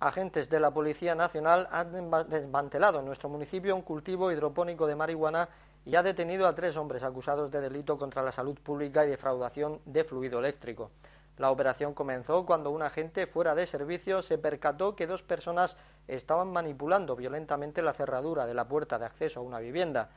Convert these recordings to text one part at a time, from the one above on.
agentes de la Policía Nacional han desmantelado en nuestro municipio un cultivo hidropónico de marihuana y ha detenido a tres hombres acusados de delito contra la salud pública y defraudación de fluido eléctrico. La operación comenzó cuando un agente fuera de servicio se percató que dos personas estaban manipulando violentamente la cerradura de la puerta de acceso a una vivienda.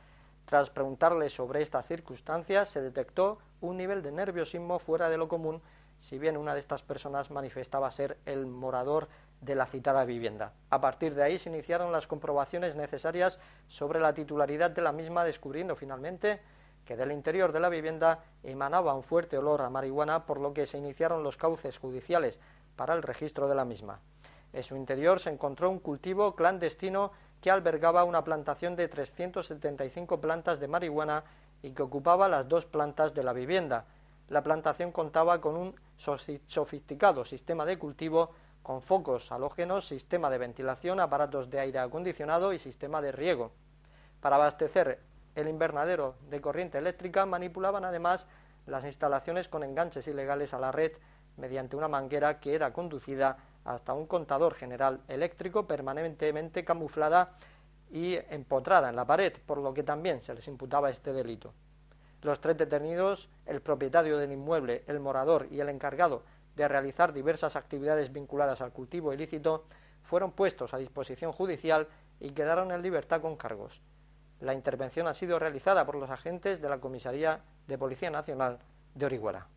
Tras preguntarle sobre esta circunstancia, se detectó un nivel de nerviosismo fuera de lo común, si bien una de estas personas manifestaba ser el morador de la citada vivienda. A partir de ahí se iniciaron las comprobaciones necesarias sobre la titularidad de la misma, descubriendo finalmente que del interior de la vivienda emanaba un fuerte olor a marihuana, por lo que se iniciaron los cauces judiciales para el registro de la misma. En su interior se encontró un cultivo clandestino que albergaba una plantación de 375 plantas de marihuana y que ocupaba las dos plantas de la vivienda, la plantación contaba con un sofisticado sistema de cultivo con focos halógenos, sistema de ventilación, aparatos de aire acondicionado y sistema de riego. Para abastecer el invernadero de corriente eléctrica manipulaban además las instalaciones con enganches ilegales a la red mediante una manguera que era conducida hasta un contador general eléctrico permanentemente camuflada y empotrada en la pared, por lo que también se les imputaba este delito. Los tres detenidos, el propietario del inmueble, el morador y el encargado de realizar diversas actividades vinculadas al cultivo ilícito, fueron puestos a disposición judicial y quedaron en libertad con cargos. La intervención ha sido realizada por los agentes de la Comisaría de Policía Nacional de Orihuela.